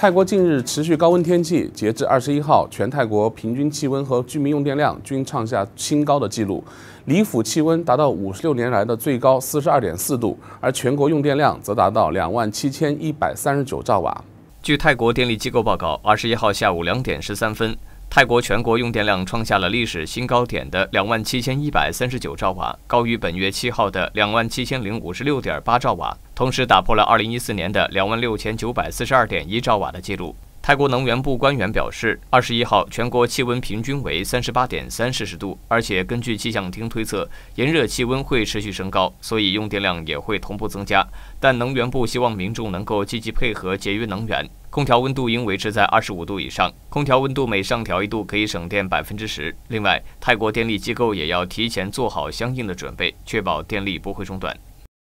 泰国近日持续高温天气，截至二十一号，全泰国平均气温和居民用电量均创下新高的记录。里府气温达到五十六年来的最高四十二点四度，而全国用电量则达到两万七千一百三十九兆瓦。据泰国电力机构报告，二十一号下午两点十三分。泰国全国用电量创下了历史新高点的两万七千一百三十九兆瓦，高于本月七号的两万七千零五十六点八兆瓦，同时打破了二零一四年的两万六千九百四十二点一兆瓦的记录。泰国能源部官员表示，二十一号全国气温平均为三十八点三摄氏度，而且根据气象厅推测，炎热气温会持续升高，所以用电量也会同步增加。但能源部希望民众能够积极配合节约能源。空调温度应维持在二十五度以上，空调温度每上调一度可以省电百分之十。另外，泰国电力机构也要提前做好相应的准备，确保电力不会中断。